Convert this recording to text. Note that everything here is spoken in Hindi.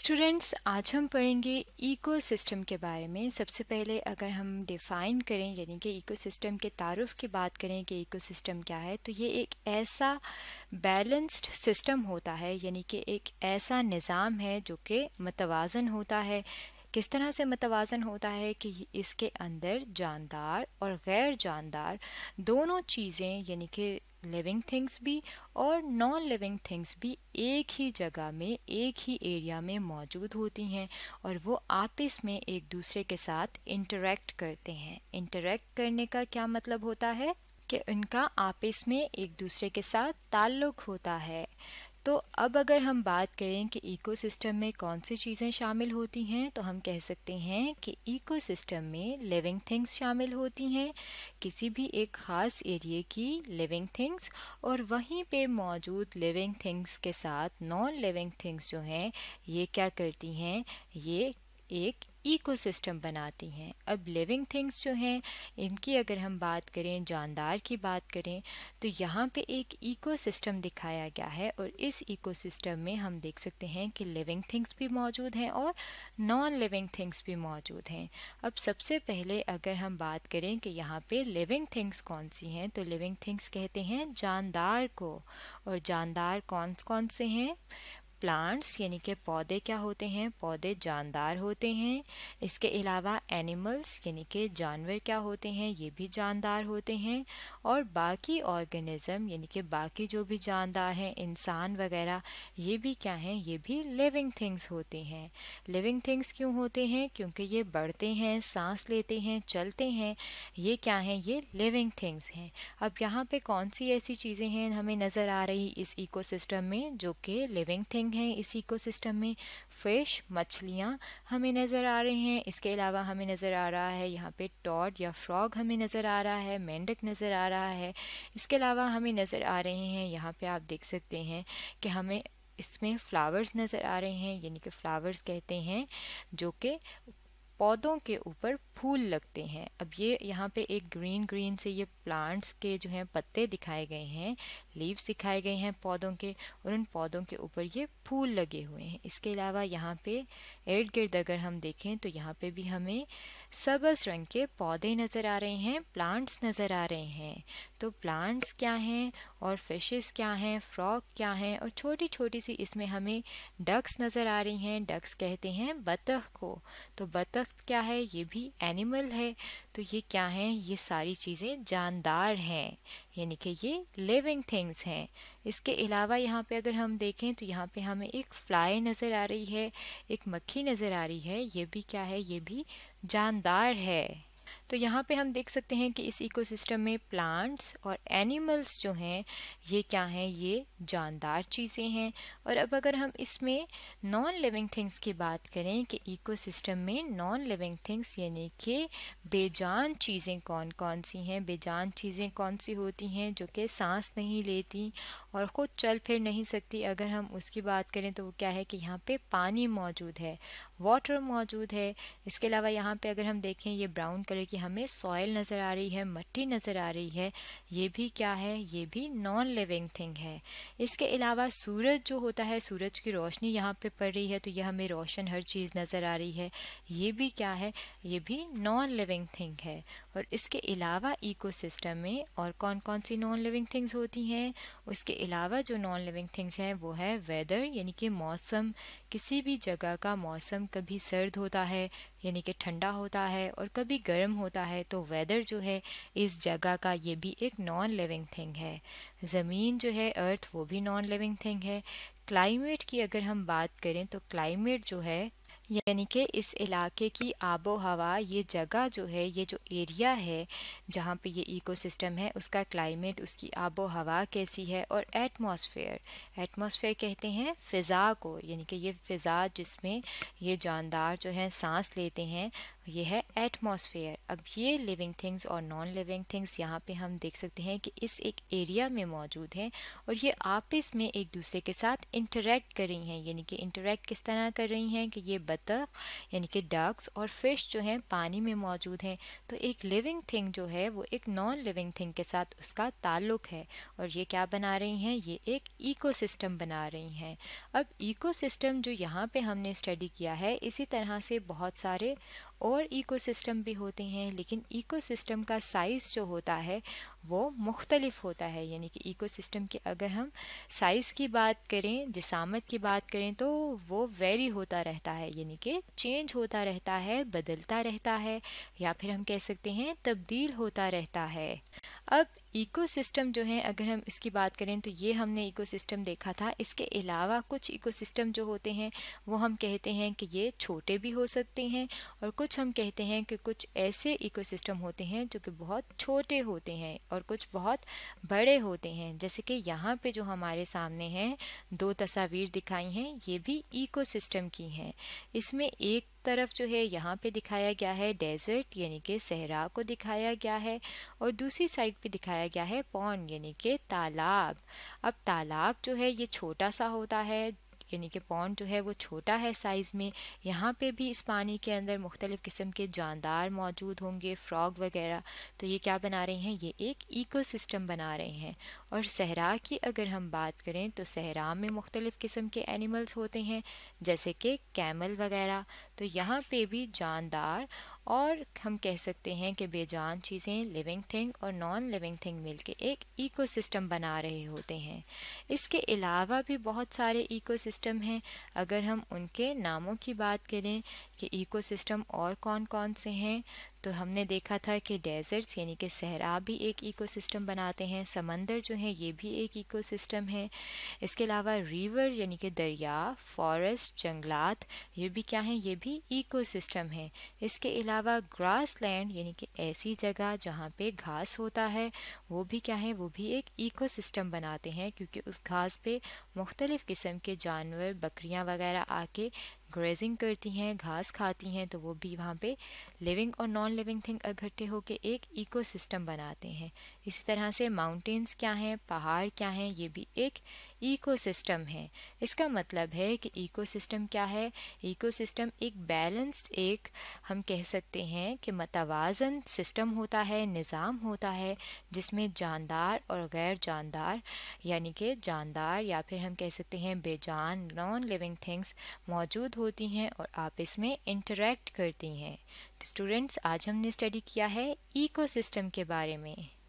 स्टूडेंट्स आज हम पढ़ेंगे इकोसिस्टम के बारे में सबसे पहले अगर हम डिफ़ाइन करें यानी कि इकोसिस्टम के तारुफ की बात करें कि इकोसिस्टम क्या है तो ये एक ऐसा बैलेंस्ड सिस्टम होता है यानी कि एक ऐसा निज़ाम है जो कि मतवाजन होता है किस तरह से मतवाजन होता है कि इसके अंदर जानदार और गैर जानदार दोनों चीज़ें यानी कि लिविंग थिंग्स भी और नॉन लिविंग थिंग्स भी एक ही जगह में एक ही एरिया में मौजूद होती हैं और वो आपस में एक दूसरे के साथ इंटरेक्ट करते हैं इंटरेक्ट करने का क्या मतलब होता है कि उनका आपस में एक दूसरे के साथ ताल्लुक होता है तो अब अगर हम बात करें कि इकोसिस्टम में कौन सी चीज़ें शामिल होती हैं तो हम कह सकते हैं कि इकोसिस्टम में लिविंग थिंग्स शामिल होती हैं किसी भी एक ख़ास एरिए की लिविंग थिंग्स और वहीं पे मौजूद लिविंग थिंग्स के साथ नॉन लिविंग थिंग्स जो हैं ये क्या करती हैं ये एक इकोसिस्टम बनाती हैं अब लिविंग थिंग्स जो हैं इनकी अगर हम बात करें जानदार की बात करें तो यहाँ पे एक इकोसिस्टम दिखाया गया है और इस इकोसिस्टम में हम देख सकते हैं कि लिविंग थिंग्स भी मौजूद हैं और नॉन लिविंग थिंग्स भी मौजूद हैं अब सबसे पहले अगर हम बात करें कि यहाँ पे लिविंग थिंग्स कौन सी हैं तो लिविंग थिंग्स कहते हैं जानदार को और जानदार कौन कौन से हैं प्लांट्स यानी कि पौधे क्या होते हैं पौधे जानदार होते हैं इसके अलावा एनिमल्स यानी कि जानवर क्या होते हैं ये भी जानदार होते हैं और बाकी ऑर्गेनिज़म यानी कि बाकी जो भी जानदार हैं इंसान वगैरह ये भी क्या हैं ये भी लिविंग थिंग्स होते हैं लिविंग थिंग्स क्यों होते हैं क्योंकि ये बढ़ते हैं सांस लेते हैं चलते हैं ये क्या हैं ये लिविंग थिंग्स हैं अब यहाँ पर कौन सी ऐसी चीज़ें हैं हमें नज़र आ रही इस इकोसिस्टम में जो कि लिविंग थिंग्स रिंग हैं इस इकोसिस्टम में फ़िश मछलियाँ हमें नज़र आ रहे हैं इसके अलावा हमें नज़र आ रहा है यहाँ पे टॉड या फ्रॉग हमें नज़र आ रहा है मेंढक नज़र आ रहा है इसके अलावा हमें नज़र आ रहे हैं यहाँ पे आप देख सकते हैं कि हमें इसमें फ़्लावर्स नज़र आ रहे हैं यानी कि फ़्लावर्स कहते हैं जो कि पौधों के ऊपर फूल लगते हैं अब ये यहाँ पे एक ग्रीन ग्रीन से ये प्लांट्स के जो हैं पत्ते दिखाए गए हैं लीव्स दिखाए गए हैं पौधों के और उन पौधों के ऊपर ये फूल लगे हुए हैं इसके अलावा यहाँ पे एड गिर्द अगर हम देखें तो यहाँ पे भी हमें सबस रंग के पौधे नज़र आ रहे हैं प्लांट्स नज़र आ रहे हैं तो प्लांट्स क्या हैं और फिशेस क्या हैं फ्रॉग क्या हैं और छोटी छोटी सी इसमें हमें डक्स नज़र आ रही हैं डक्स कहते हैं बतख को तो बतख क्या है ये भी एनिमल है तो ये क्या है ये सारी चीज़ें जानदार हैं यानी कि ये लिविंग थिंग्स हैं इसके अलावा यहाँ पे अगर हम देखें तो यहाँ पे हमें एक फ्लाई नज़र आ रही है एक मक्खी नज़र आ रही है ये भी क्या है ये भी जानदार है तो यहाँ पे हम देख सकते हैं कि इस इकोसिस्टम में प्लांट्स और एनिमल्स जो हैं ये क्या हैं ये जानदार चीज़ें हैं और अब अगर हम इसमें नॉन लिविंग थिंग्स की बात करें कि इकोसिस्टम में नॉन लिविंग थिंग्स यानी कि बेजान चीज़ें कौन कौन सी हैं बेजान चीज़ें कौन सी होती हैं जो कि सांस नहीं लेती और ख़ुद चल फिर नहीं सकती अगर हम उसकी बात करें तो वो क्या है कि यहाँ पे पानी मौजूद है वाटर मौजूद है इसके अलावा यहाँ पे अगर हम देखें ये ब्राउन कलर की हमें सॉयल नज़र आ रही है मट्टी नज़र आ रही है ये भी क्या है ये भी नॉन लिविंग थिंग है इसके अलावा सूरज जो होता है सूरज की रोशनी यहाँ पे पड़ रही है तो यह हमें रोशन हर चीज़ नज़र आ रही है ये भी क्या है ये भी नॉन लिविंग थिंग है और इसके अलावा इकोसिस्टम में और कौन कौन सी नॉन लिविंग थिंग्स होती हैं उसके अलावा जो नॉन लिविंग थिंग्स हैं वो है वेदर यानी कि मौसम किसी भी जगह का मौसम कभी सर्द होता है यानी कि ठंडा होता है और कभी गर्म होता है तो वेदर जो है इस जगह का ये भी एक नॉन लिविंग थिंग है ज़मीन जो है अर्थ वो भी नॉन लिविंग थिंग है क्लाइमेट की अगर हम बात करें तो क्लाइमेट जो है यानी कि इस इलाके की आबो हवा ये जगह जो है ये जो एरिया है जहाँ पे ये इकोसिस्टम है उसका क्लाइमेट उसकी आबो हवा कैसी है और एटमॉस्फेयर एटमॉस्फेयर कहते हैं फ़िज़ा को यानी कि ये फ़िज़ा जिसमें ये जानदार जो है सांस लेते हैं ये है एटमॉस्फेयर अब ये लिविंग थिंग्स और नॉन लिविंग थिंग्स यहाँ पे हम देख सकते हैं कि इस एक एरिया में मौजूद हैं और ये आपस में एक दूसरे के साथ इंटरेक्ट कर रही हैं यानी कि इंटरेक्ट किस तरह कर रही हैं कि ये बतख यानी कि डक्स और फिश जो हैं पानी में मौजूद हैं तो एक लिविंग थिंग जो है वो एक नॉन लिविंग थिंग के साथ उसका ताल्लुक है और ये क्या बना रही हैं ये एक ईको बना रही हैं अब ईको जो यहाँ पर हमने स्टडी किया है इसी तरह से बहुत सारे और इकोसिस्टम भी होते हैं लेकिन इकोसिस्टम का साइज़ जो होता है वो मुख्तलिफ होता है यानी कि इकोसिस्टम की अगर हम साइज़ की बात करें जिसामत की बात करें तो वो वेरी होता रहता है यानी कि चेंज होता रहता है बदलता रहता है या फिर हम कह सकते हैं तब्दील होता रहता है अब इकोसिस्टम जो है अगर हम इसकी बात करें तो ये हमने इकोसिस्टम देखा था इसके अलावा कुछ इकोसिस्टम जो होते हैं वो हम कहते हैं कि ये छोटे भी हो सकते हैं और कुछ हम कहते हैं कि कुछ ऐसे इकोसिस्टम होते हैं जो कि बहुत छोटे होते हैं और कुछ बहुत बड़े होते हैं जैसे कि यहाँ पे जो हमारे सामने हैं दो तस्वीर दिखाई हैं ये भी इकोसिस्टम की हैं इसमें एक तरफ जो है यहाँ पे दिखाया गया है डेजर्ट यानी कि सहरा को दिखाया गया है और दूसरी साइड पे दिखाया गया है पौन यानी कि तालाब अब तालाब जो है ये छोटा सा होता है यानी कि पौंड जो है वो छोटा है साइज़ में यहाँ पे भी इस पानी के अंदर मुख्तलिफ़ किस्म के जानदार मौजूद होंगे फ्रॉग वगैरह तो ये क्या बना रहे हैं ये एक इकोसिस्टम बना रहे हैं और सहरा की अगर हम बात करें तो सहरा में मुख्तलिफ़ किस्म के एनिमल्स होते हैं जैसे कि कैमल वगैरह तो यहाँ पे भी जानदार और हम कह सकते हैं कि बेजान चीज़ें लिविंग थिंग और नॉन लिविंग थिंग मिलके एक इकोसिस्टम बना रहे होते हैं इसके अलावा भी बहुत सारे इकोसिस्टम हैं अगर हम उनके नामों की बात करें कि इकोसिस्टम और कौन कौन से हैं तो हमने देखा था कि डेजर्ट्स यानी कि सहरा भी एक इकोसिस्टम बनाते हैं समंदर जो हैं ये भी एक इकोसिस्टम है इसके अलावा रिवर यानी कि दरिया फॉरेस्ट जंगलात ये भी क्या हैं ये भी इकोसिस्टम है इसके अलावा ग्रास लैंड यानी कि ऐसी जगह जहाँ पे घास होता है वो भी क्या है वो भी एक इकोसिस्टम बनाते हैं क्योंकि उस घास पे मुख्तलिफ़ किस्म के जानवर बकरियाँ वगैरह आके ग्रेजिंग करती हैं घास खाती हैं तो वो भी वहाँ पे लिविंग और नॉन लिविंग थिंग इकट्ठे होकर एक इकोसिस्टम बनाते हैं इसी तरह से माउंटेन्स क्या हैं पहाड़ क्या हैं ये भी एक इकोसिस्टम है इसका मतलब है कि इकोसिस्टम क्या है इकोसिस्टम एक बैलेंस्ड एक हम कह सकते हैं कि मतवाजन सिस्टम होता है निज़ाम होता है जिसमें जानदार और गैर जानदार यानी कि जानदार या फिर हम कह सकते हैं बेजान नॉन लिविंग थिंग्स मौजूद होती हैं और आपस में इंटरेक्ट करती हैं स्टूडेंट्स तो आज हमने स्टडी किया है इकोसिस्टम के बारे में